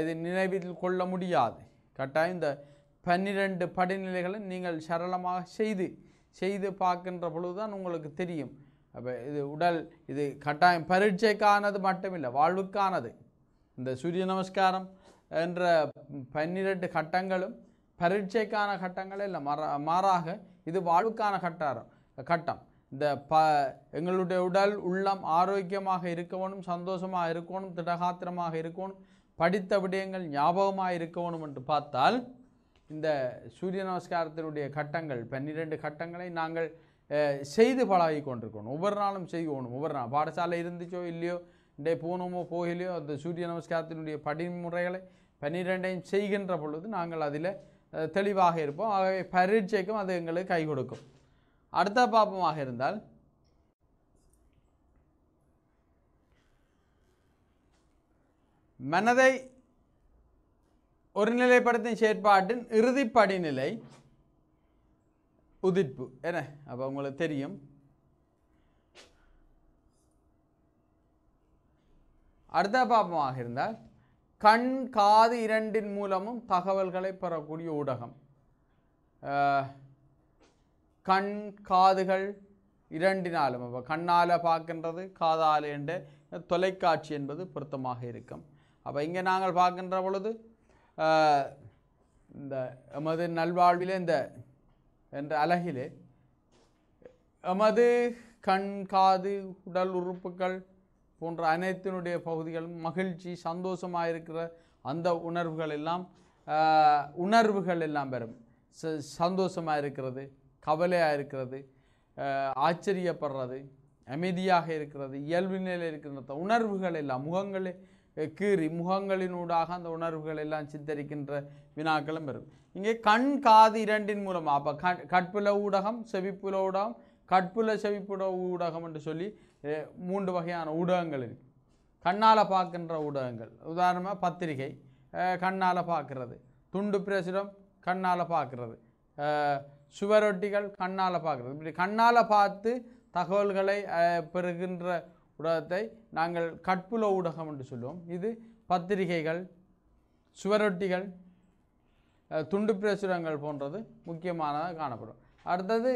இது நினைவில் கொள்ள முடியாது கட்டாயம் இந்த பன்னிரெண்டு படிநிலைகளை நீங்கள் சரளமாக செய்து செய்து பார்க்கின்ற பொழுது தான் உங்களுக்கு தெரியும் அப்போ இது உடல் இது கட்டாயம் பரீட்சைக்கானது மட்டுமில்லை வாழ்வுக்கானது இந்த சூரிய நமஸ்காரம் என்ற பன்னிரெண்டு கட்டங்களும் பரீட்சைக்கான கட்டங்களே இல்லை மாறாக இது வாழ்வுக்கான கட்டாரம் கட்டம் இந்த ப எங்களுடைய உடல் உள்ளம் ஆரோக்கியமாக இருக்கணும் சந்தோஷமாக இருக்கணும் திடகாத்திரமாக இருக்கணும் படித்த விடயங்கள் ஞாபகமாக இருக்கணும் என்று பார்த்தால் இந்த சூரிய நமஸ்காரத்தினுடைய கட்டங்கள் பன்னிரெண்டு கட்டங்களை நாங்கள் செய்து பழகி கொண்டிருக்கணும் ஒவ்வொரு நாளும் செய்வோணும் ஒவ்வொரு நாள் பாடசாலை இருந்துச்சோ இல்லையோ இன்றைய போனோமோ போகலையோ அந்த சூரிய நமஸ்காரத்தினுடைய படிமுறைகளை பன்னிரெண்டையும் செய்கின்ற பொழுது நாங்கள் அதில் தெளிவாக இருப்போம் ஆகவே பரீட்சைக்கும் அது எங்களுக்கு கை கொடுக்கும் அடுத்த பாப்பமாக இருந்தால் மனதை ஒருநிலைப்படுத்தும் செயற்பாட்டின் இறுதி படிநிலை உதிப்பு என்ன அப்போ உங்களுக்கு தெரியும் அடுத்த பாப்பமாக இருந்தால் கண் காது இரண்டின் மூலமும் தகவல்களை பெறக்கூடிய ஊடகம் கண் காதுகள் இரண்டினாலும் அப்போ கண்ணால் பார்க்கின்றது காதால் என்ற தொலைக்காட்சி என்பது பொருத்தமாக இருக்கும் அப்போ இங்கே நாங்கள் பார்க்கின்ற பொழுது இந்த எமது நல்வாழ்வில் இந்த என்ற அழகிலே எமது கண் காது உடல் உறுப்புகள் போன்ற அனைத்தினுடைய பகுதிகளும் மகிழ்ச்சி சந்தோஷமாக இருக்கிற அந்த உணர்வுகள் எல்லாம் உணர்வுகள் எல்லாம் பெறும் சந்தோஷமாக இருக்கிறது கவலையாக இருக்கிறது ஆச்சரியப்படுறது அமைதியாக இருக்கிறது இயல்பு நிலையில் இருக்கின்ற உணர்வுகள் எல்லாம் முகங்களே கீறி முகங்களினூடாக அந்த உணர்வுகள் எல்லாம் சித்தரிக்கின்ற வினாக்களும் வரும் இங்கே கண் காது இரண்டின் மூலமாக அப்போ க கட்புல ஊடகம் செவிப்புல ஊடகம் கட்புல செவிப்புல ஊடகம் என்று சொல்லி மூன்று வகையான ஊடகங்கள் இருக்குது கண்ணால் பார்க்கின்ற ஊடகங்கள் உதாரணமாக பத்திரிகை கண்ணால் பார்க்குறது துண்டு பிரசுரம் கண்ணால் பார்க்குறது சுவரொட்டிகள் கண்ணால் பார்க்குறது இப்படி கண்ணால் பார்த்து தகவல்களை பெறுகின்ற ஊடகத்தை நாங்கள் கட்புல ஊடகம் என்று சொல்லுவோம் இது பத்திரிகைகள் சுவரொட்டிகள் துண்டு பிரசுரங்கள் போன்றது முக்கியமானதாக காணப்படும் அடுத்தது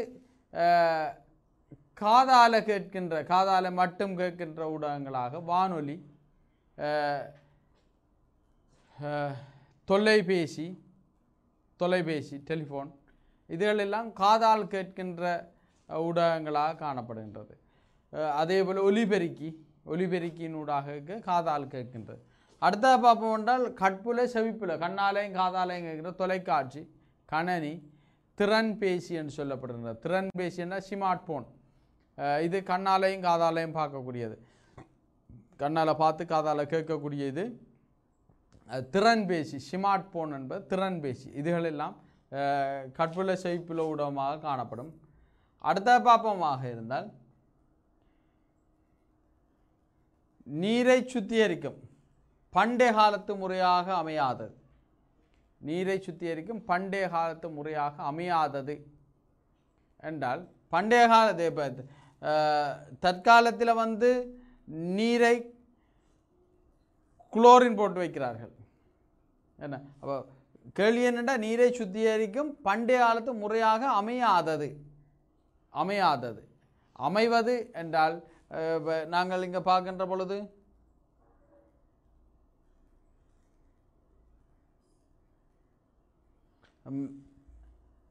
காதால கேட்கின்ற காதால் மட்டும் கேட்கின்ற ஊடகங்களாக வானொலி தொலைபேசி தொலைபேசி டெலிஃபோன் இதுகளெல்லாம் காதால் கேட்கின்ற ஊடகங்களாக காணப்படுகின்றது அதே போல் ஒலிபெருக்கி ஊடாக காதால் கேட்கின்றது அடுத்தது பார்ப்போம் என்றால் கட்புல செவிப்புல கண்ணாலையும் காதாலையும் கேட்கிற தொலைக்காட்சி கணனி திறன் பேசி என்று சொல்லப்படுகின்ற திறன் என்ன ஸ்மார்ட் ஃபோன் இது கண்ணாலையும் காதாலையும் பார்க்கக்கூடியது கண்ணால் பார்த்து காதால் கேட்கக்கூடியது திறன் பேசி ஸ்மார்ட் ஃபோன் என்பது திறன் பேசி இதுகளெல்லாம் கட்புள்ள செய்ப்புள்ள ஊடகமாக காணப்படும் அடுத்த பாப்பமாக இருந்தால் நீரை சுத்திகரிக்கும் பண்டைய காலத்து முறையாக அமையாதது நீரை சுத்திகரிக்கும் பண்டைய காலத்து முறையாக அமையாதது என்றால் பண்டைய காலத்தே இப்போ தற்காலத்தில் வந்து நீரை குளோரின் போட்டு வைக்கிறார்கள் என்ன அப்போ கேள்வி என்னடா நீரை சுத்திகரிக்கும் பண்டைய காலத்து முறையாக அமையாதது அமையாதது அமைவது என்றால் நாங்கள் இங்கே பார்க்கின்ற பொழுது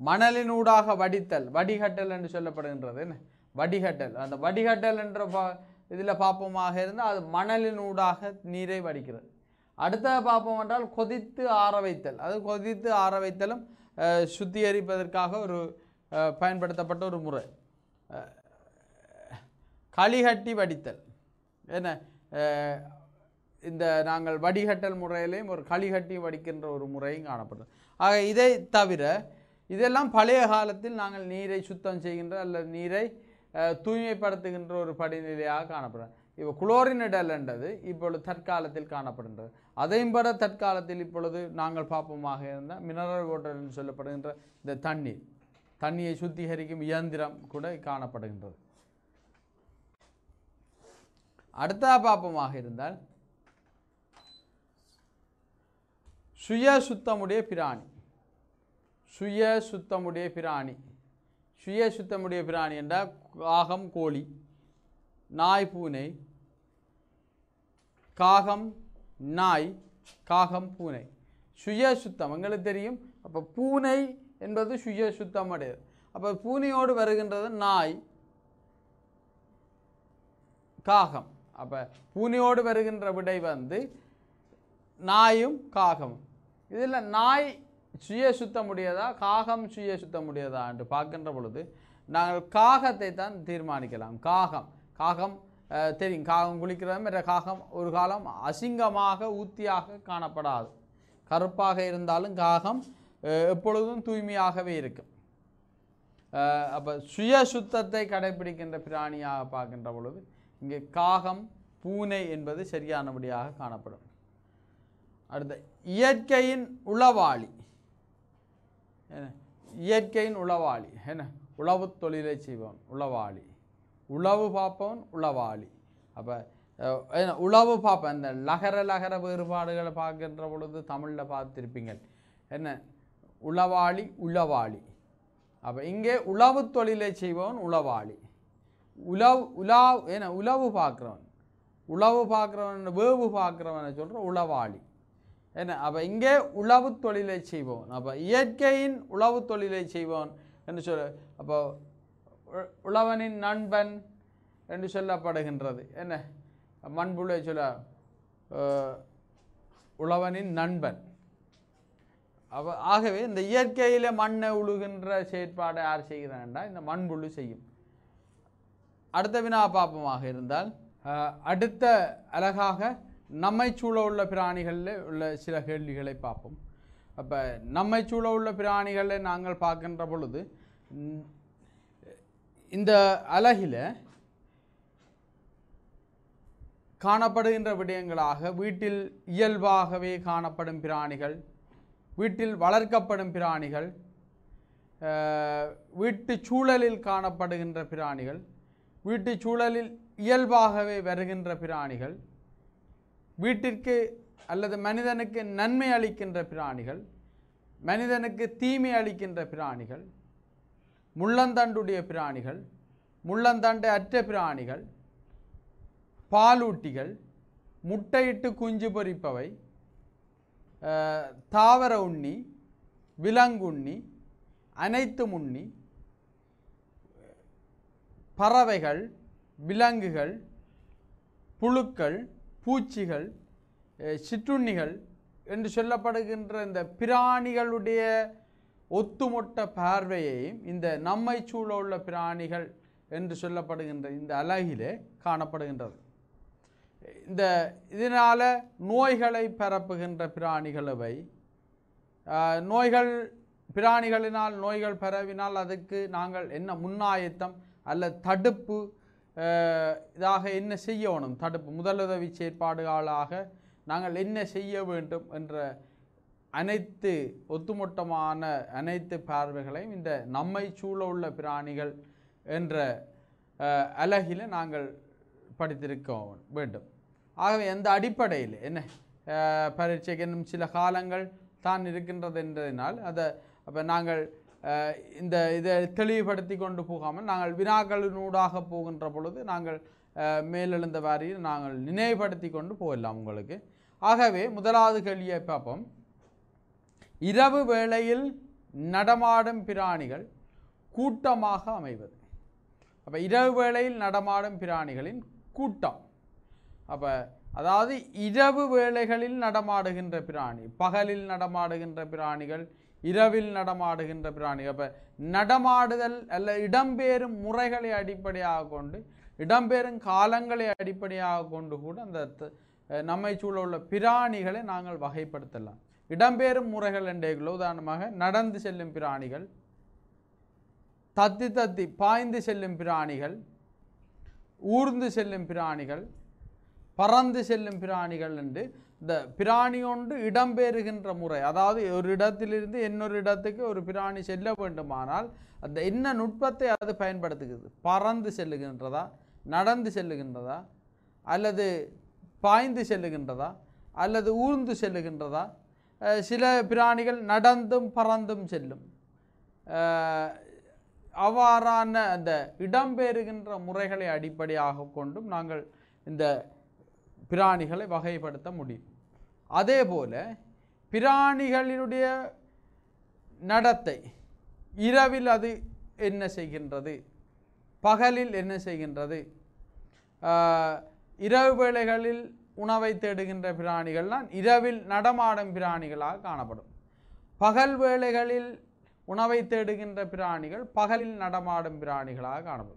மணலினூடாக வடித்தல் வடிகட்டல் என்று சொல்லப்படுகின்றது என்ன வடிகட்டல் அந்த வடிகட்டல் என்ற பா இதில் பார்ப்போமாக இருந்தால் அது மணலினூடாக நீரை வடிக்கிறது அடுத்த பார்ப்போம் என்றால் கொதித்து ஆற வைத்தல் அது கொதித்து ஆற வைத்தலும் சுத்திகரிப்பதற்காக ஒரு பயன்படுத்தப்பட்ட ஒரு முறை களிகட்டி வடித்தல் என்ன இந்த நாங்கள் வடிகட்டல் முறையிலையும் ஒரு களிகட்டி வடிக்கின்ற ஒரு முறையும் காணப்படுது ஆக இதை தவிர இதெல்லாம் பழைய காலத்தில் நாங்கள் நீரை சுத்தம் செய்கின்ற அல்லது நீரை தூய்மைப்படுத்துகின்ற ஒரு படிநிலையாக காணப்படுறோம் இப்போ குளோரினடல் என்றது இப்பொழுது தற்காலத்தில் காணப்படுகின்றது அதையும் பெற தற்காலத்தில் இப்பொழுது நாங்கள் பார்ப்போமாக இருந்தால் மினரல் வாட்டர் என்று சொல்லப்படுகின்ற இந்த தண்ணீர் தண்ணியை சுத்திகரிக்கும் இயந்திரம் கூட காணப்படுகின்றது அடுத்த பாப்பமாக இருந்தால் சுய சுத்தமுடைய பிராணி சுய சுத்தமுடைய பிராணி சுய சுத்தமுடைய பிராணி என்றால் காகம் கோழி நாய் பூனை காகம் நாய் காகம் பூனை சுய சுத்தம் எங்களுக்கு தெரியும் அப்போ பூனை என்பது சுய சுத்தம் அடையாது அப்போ பூனையோடு வருகின்றது நாய் காகம் அப்போ பூனையோடு வருகின்ற விடை வந்து நாயும் காகமும் இதில் நாய் சுய முடியாதா காகம் சுய சுத்த முடியாதா என்று பார்க்கின்ற பொழுது நாங்கள் காகத்தை தான் தீர்மானிக்கலாம் காகம் காகம் தெரியும் காகம் குளிக்கிறது மற்ற காகம் ஒரு காலம் அசிங்கமாக ஊத்தியாக காணப்படாது கருப்பாக இருந்தாலும் காகம் எப்பொழுதும் தூய்மையாகவே இருக்கும் அப்போ சுய சுத்தத்தை கடைபிடிக்கின்ற பிராணியாக பார்க்கின்ற பொழுது இங்கே காகம் பூனை என்பது சரியானபடியாக காணப்படும் அடுத்த இயற்கையின் உளவாளி என்ன இயற்கையின் உளவாளி என்ன உளவு தொழிலை செய்வோம் உளவாளி உளவு பார்ப்பவன் உளவாளி அப்போ உளவு பார்ப்பேன் இந்த லகர லகர வேறுபாடுகளை பார்க்கின்ற பொழுது தமிழில் பார்த்துருப்பீங்க என்ன உளவாளி உளவாளி அப்போ இங்கே உளவு தொழிலை செய்பவன் உளவாளி உளவு உலா என்ன உளவு பார்க்குறவன் உளவு பார்க்குறவன் வேவு பார்க்குறவனை சொல்கிற உளவாளி என்ன அப்போ இங்கே உளவு தொழிலை செய்பவன் அப்போ இயற்கையின் உளவு தொழிலை செய்வோன் என்று சொல்ல அப்போ உழவனின் நண்பன் என்று சொல்லப்படுகின்றது என்ன மண்புழை சொல்ல உழவனின் நண்பன் அவ ஆகவே இந்த இயற்கையில் மண்ணை உழுகின்ற செயற்பாடை யார் செய்கிறான்டா இந்த மண்புழு செய்யும் அடுத்த வினா பாப்பமாக இருந்தால் அடுத்த அழகாக நம்மை சூழ உள்ள பிராணிகளில் உள்ள சில கேள்விகளை பார்ப்போம் அப்போ நம்மை சூழ உள்ள பிராணிகளை நாங்கள் பார்க்கின்ற பொழுது இந்த அழகில் காணப்படுகின்ற விடயங்களாக வீட்டில் இயல்பாகவே காணப்படும் பிராணிகள் வீட்டில் வளர்க்கப்படும் பிராணிகள் வீட்டு சூழலில் காணப்படுகின்ற பிராணிகள் வீட்டு சூழலில் இயல்பாகவே வருகின்ற பிராணிகள் வீட்டிற்கு அல்லது மனிதனுக்கு நன்மை அளிக்கின்ற பிராணிகள் மனிதனுக்கு தீமை அளிக்கின்ற பிராணிகள் முள்ளந்தண்டுடைய பிராணிகள் முள்ளந்தண்டை அற்ற பிராணிகள் பாலூட்டிகள் முட்டையிட்டு குஞ்சு பொறிப்பவை தாவர உண்ணி விலங்குண்ணி அனைத்து முன்னி பறவைகள் விலங்குகள் புழுக்கள் பூச்சிகள் சிற்றுண்ணிகள் என்று சொல்லப்படுகின்ற இந்த பிராணிகளுடைய ஒத்துமொட்ட பார்வையையும் இந்த நம்மை சூழ உள்ள பிராணிகள் என்று சொல்லப்படுகின்ற இந்த அழகிலே காணப்படுகின்றது இந்த இதனால் நோய்களை பரப்புகின்ற பிராணிகள் அவை நோய்கள் பிராணிகளினால் நோய்கள் பரவினால் அதுக்கு நாங்கள் என்ன முன்னாயத்தம் அல்ல தடுப்பு இதாக என்ன செய்யணும் தடுப்பு முதலுதவி செயற்பாடுகளாக நாங்கள் என்ன செய்ய வேண்டும் என்ற அனைத்து ஒத்துமொட்டமான அனைத்து பார்வைகளையும் இந்த நம்மை சூழ உள்ள பிராணிகள் என்ற அழகில் நாங்கள் படித்திருக்க வேண்டும் ஆகவே எந்த அடிப்படையில் என்ன பரீட்சைக்கு இன்னும் சில காலங்கள் தான் இருக்கின்றது என்றதினால் அதை அப்போ நாங்கள் இந்த இதை தெளிவுபடுத்தி கொண்டு போகாமல் நாங்கள் வினாக்களினூடாக போகின்ற பொழுது நாங்கள் மேலெழுந்த வாரியில் நாங்கள் நினைவுபடுத்தி கொண்டு போகலாம் உங்களுக்கு ஆகவே முதலாவது கேள்வியை பார்ப்போம் இரவு வேளையில் நடமாடும் பிராணிகள் கூட்டமாக அமைவது அப்போ இரவு வேளையில் நடமாடும் பிராணிகளின் கூட்டம் அப்போ அதாவது இரவு வேளைகளில் நடமாடுகின்ற பிராணி பகலில் நடமாடுகின்ற பிராணிகள் இரவில் நடமாடுகின்ற பிராணிகள் அப்போ நடமாடுதல் அல்ல இடம்பெறும் முறைகளை அடிப்படையாக கொண்டு இடம்பெறும் காலங்களை அடிப்படையாக கொண்டு கூட அந்த நம்மை சூழ உள்ள பிராணிகளை நாங்கள் வகைப்படுத்தலாம் இடம்பெறும் முறைகள் என்றேக்குள்ள உதாரணமாக நடந்து செல்லும் பிராணிகள் தத்தி தத்தி பாய்ந்து செல்லும் பிராணிகள் ஊர்ந்து செல்லும் பிராணிகள் பறந்து செல்லும் பிராணிகள் என்று இந்த பிராணி இடம்பெறுகின்ற முறை அதாவது ஒரு இடத்திலிருந்து இன்னொரு இடத்துக்கு ஒரு பிராணி செல்ல வேண்டுமானால் அந்த என்ன நுட்பத்தை அது பயன்படுத்துகிறது பறந்து செல்லுகின்றதா நடந்து செல்லுகின்றதா அல்லது பாய்ந்து செல்லுகின்றதா அல்லது ஊர்ந்து செல்லுகின்றதா சில பிராணிகள் நடந்தும் பறந்தும் செல்லும் அவ்வாறான அந்த இடம்பெறுகின்ற முறைகளை அடிப்படையாக கொண்டும் நாங்கள் இந்த பிராணிகளை வகைப்படுத்த முடியும் அதே போல் பிராணிகளினுடைய நடத்தை இரவில் அது என்ன செய்கின்றது பகலில் என்ன செய்கின்றது இரவு வேளைகளில் உணவை தேடுகின்ற தான் இரவில் நடமாடும் பிராணிகளாக காணப்படும் பகல் வேளைகளில் உணவை தேடுகின்ற பிராணிகள் பகலில் நடமாடும் பிராணிகளாக காணப்படும்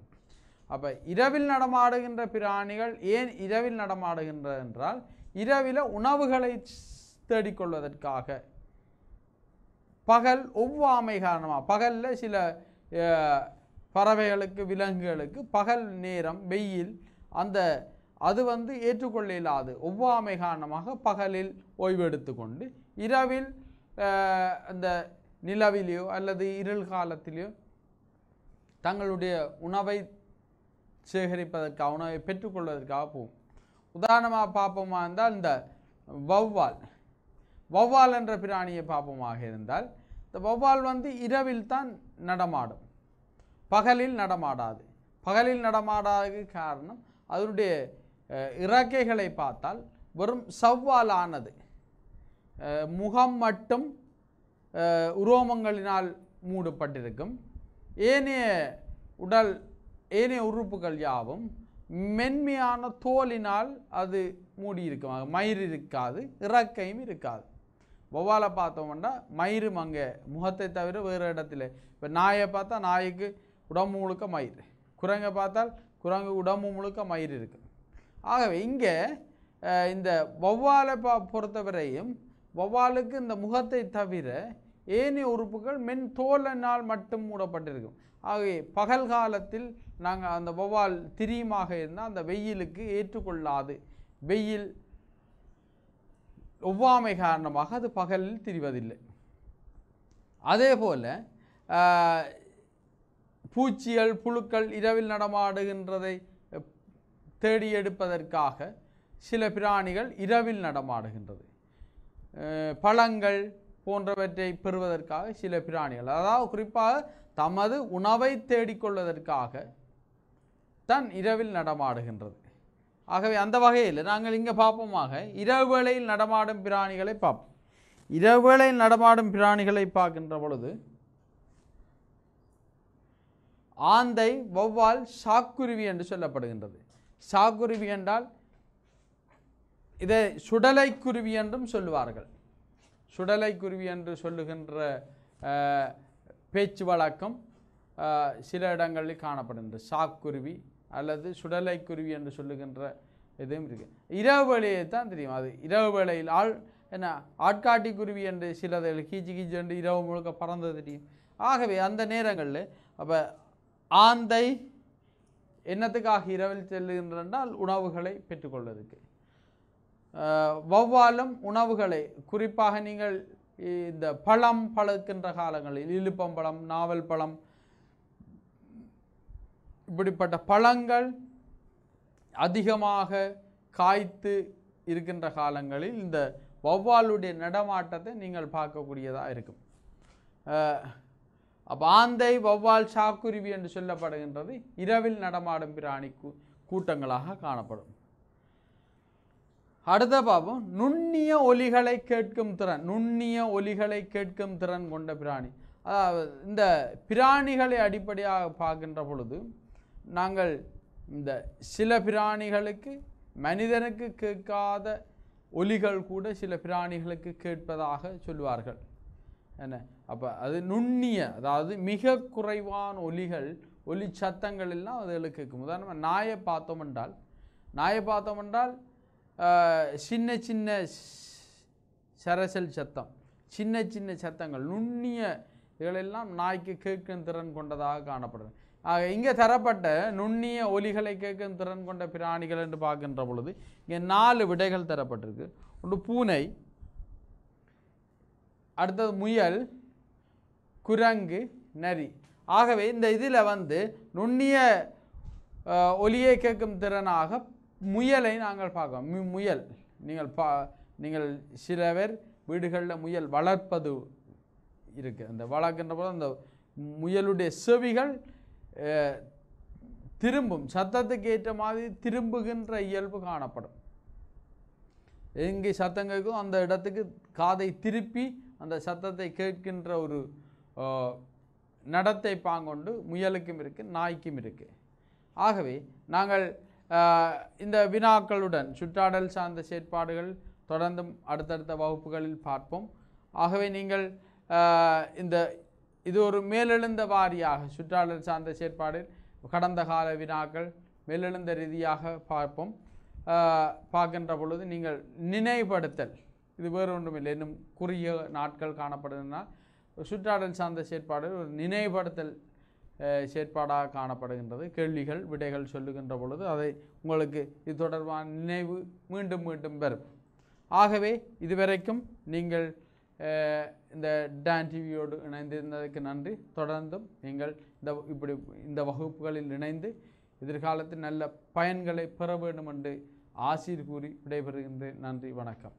அப்போ இரவில் நடமாடுகின்ற பிராணிகள் ஏன் இரவில் நடமாடுகின்றது என்றால் இரவில் உணவுகளை தேடிக்கொள்வதற்காக பகல் ஒவ்வாமை காரணமாக பகலில் சில பறவைகளுக்கு விலங்குகளுக்கு பகல் நேரம் வெயில் அந்த அது வந்து ஏற்றுக்கொள்ள இல்லாது ஒவ்வாமை காரணமாக பகலில் ஓய்வெடுத்து கொண்டு இரவில் அந்த நிலவிலேயோ அல்லது இருள் காலத்திலேயோ தங்களுடைய உணவை சேகரிப்பதற்காக உணவை பெற்றுக்கொள்வதற்காக போகும் உதாரணமாக பார்ப்போமா இருந்தால் இந்த வௌவால் வௌவால் என்ற பிராணியை பார்ப்போமாக இருந்தால் இந்த வௌவால் வந்து இரவில் தான் நடமாடும் பகலில் நடமாடாது பகலில் நடமாடாத காரணம் அதனுடைய இறக்கைகளை பார்த்தால் வெறும் சவ்வாலானது முகம் மட்டும் உரோமங்களினால் மூடப்பட்டிருக்கும் ஏனைய உடல் ஏனைய உறுப்புகள் யாவும் மென்மையான தோலினால் அது மூடியிருக்கும் மயிர் இருக்காது இறக்கையும் இருக்காது வௌவாலை பார்த்தோம்னா மயிரும் அங்கே முகத்தை தவிர வேறு இடத்துல இப்போ நாயை பார்த்தா நாய்க்கு உடம்பு முழுக்க மயிர் குரங்கை பார்த்தால் குரங்கு உடம்பு முழுக்க மயிர் இருக்குது ஆகவே இங்கே இந்த வௌவாலை பா பொறுத்தவரையும் வௌவாலுக்கு இந்த முகத்தை தவிர ஏனைய உறுப்புகள் மென் தோலனால் மட்டும் மூடப்பட்டிருக்கும் ஆகவே பகல் காலத்தில் நாங்கள் அந்த வௌவால் திரியுமாக இருந்தால் அந்த வெயிலுக்கு ஏற்றுக்கொள்ளாது வெயில் ஒவ்வாமை காரணமாக அது பகலில் திரிவதில்லை அதே போல் பூச்சிகள் புழுக்கள் இரவில் நடமாடுகின்றதை தேடி எடுப்பதற்காக சில பிராணிகள் இரவில் நடமாடுகின்றது பழங்கள் போன்றவற்றை பெறுவதற்காக சில பிராணிகள் அதாவது குறிப்பாக தமது உணவை தேடிக்கொள்வதற்காக தான் இரவில் நடமாடுகின்றது ஆகவே அந்த வகையில் நாங்கள் இங்கே பார்ப்போமாக இரவு வேளையில் நடமாடும் பிராணிகளை பார்ப்போம் இரவு வேளையில் நடமாடும் பிராணிகளை பார்க்கின்ற பொழுது ஆந்தை வௌவால் சாக்குருவி என்று சொல்லப்படுகின்றது சாகுருவி என்றால் இதை சுடலை குருவி என்றும் சொல்லுவார்கள் சுடலை குருவி என்று சொல்லுகின்ற பேச்சு வழக்கம் சில இடங்களில் காணப்படுகின்றது சாக்குருவி அல்லது சுடலை குருவி என்று சொல்லுகின்ற இதுவும் இருக்குது இரவு வேலையை தான் தெரியும் அது இரவு வேளையில் ஆள் என்ன ஆட்காட்டி குருவி என்று சிலது கீச்சு கீச்சு என்று இரவு முழுக்க பறந்து தெரியும் ஆகவே அந்த நேரங்களில் அப்போ ஆந்தை என்னத்துக்காக இரவில் செல்லுகின்றால் உணவுகளை பெற்றுக்கொள்வதற்கு வௌவாலும் உணவுகளை குறிப்பாக நீங்கள் இந்த பழம் பழுக்கின்ற காலங்களில் இழுப்பம்பழம் நாவல் பழம் இப்படிப்பட்ட பழங்கள் அதிகமாக காய்த்து இருக்கின்ற காலங்களில் இந்த வௌவாலுடைய நடமாட்டத்தை நீங்கள் பார்க்கக்கூடியதாக இருக்கும் ஆந்தை வௌவால் சாக்குருவி என்று சொல்லப்படுகின்றது இரவில் நடமாடும் பிராணி கூட்டங்களாக காணப்படும் அடுத்த பாவம் நுண்ணிய ஒலிகளை கேட்கும் திறன் நுண்ணிய ஒலிகளை கேட்கும் திறன் கொண்ட பிராணி அதாவது இந்த பிராணிகளை அடிப்படையாக பார்க்கின்ற பொழுது நாங்கள் இந்த சில பிராணிகளுக்கு மனிதனுக்கு கேட்காத ஒலிகள் கூட சில பிராணிகளுக்கு கேட்பதாக சொல்வார்கள் என்ன அப்போ அது நுண்ணிய அதாவது மிக குறைவான ஒலிகள் ஒலி சத்தங்கள் எல்லாம் அதுகளுக்கு இருக்கும் உதாரணமாக நாயை பார்த்தோம் என்றால் நாயை பார்த்தோம் என்றால் சின்ன சின்ன சரசல் சத்தம் சின்ன சின்ன சத்தங்கள் நுண்ணிய இதுகளெல்லாம் நாய்க்கு கேட்கும் திறன் கொண்டதாக காணப்படுது ஆக இங்கே தரப்பட்ட நுண்ணிய ஒலிகளை கேட்கும் திறன் கொண்ட பிராணிகள் என்று பார்க்கின்ற பொழுது இங்கே நாலு விடைகள் தரப்பட்டிருக்கு ஒன்று பூனை அடுத்தது முயல் குரங்கு நரி ஆகவே இந்த இதில் வந்து நுண்ணிய ஒலியை கேட்கும் திறனாக முயலை நாங்கள் பார்க்கோம் முயல் நீங்கள் பா நீங்கள் சில பேர் வீடுகளில் முயல் வளர்ப்பது இருக்குது அந்த வளர்க்கின்ற போது அந்த முயலுடைய செவிகள் திரும்பும் சத்தத்துக்கு ஏற்ற மாதிரி திரும்புகின்ற இயல்பு காணப்படும் எங்கே சத்தம் கேட்கும் அந்த இடத்துக்கு காதை திருப்பி அந்த சத்தத்தை கேட்கின்ற ஒரு நடத்தை பாங்கொண்டு முயலுக்கும் இருக்குது நாய்க்கும் இருக்குது ஆகவே நாங்கள் இந்த வினாக்களுடன் சுற்றாடல் சார்ந்த செயற்பாடுகள் தொடர்ந்தும் அடுத்தடுத்த வகுப்புகளில் பார்ப்போம் ஆகவே நீங்கள் இந்த இது ஒரு மேலெழுந்த வாரியாக சுற்றாடல் சார்ந்த செயற்பாடு கடந்த கால வினாக்கள் மேலெழுந்த ரீதியாக பார்ப்போம் பார்க்கின்ற பொழுது நீங்கள் நினைவுபடுத்தல் இது வேறு ஒன்றுமில்லை இல்லை இன்னும் குறுகிய நாட்கள் காணப்படுதுன்னா சுற்றாடல் சார்ந்த செயற்பாடுகள் ஒரு நினைவுபடுத்தல் செயற்பாடாக காணப்படுகின்றது கேள்விகள் விடைகள் சொல்லுகின்ற பொழுது அதை உங்களுக்கு இது தொடர்பான நினைவு மீண்டும் மீண்டும் வரும் ஆகவே இதுவரைக்கும் நீங்கள் இந்த டான் டிவியோடு இணைந்திருந்ததற்கு நன்றி தொடர்ந்தும் நீங்கள் இந்த இப்படி இந்த வகுப்புகளில் இணைந்து எதிர்காலத்தில் நல்ல பயன்களை பெற வேண்டும் என்று ஆசீர் கூறி விடைபெறுகின்றேன் நன்றி வணக்கம்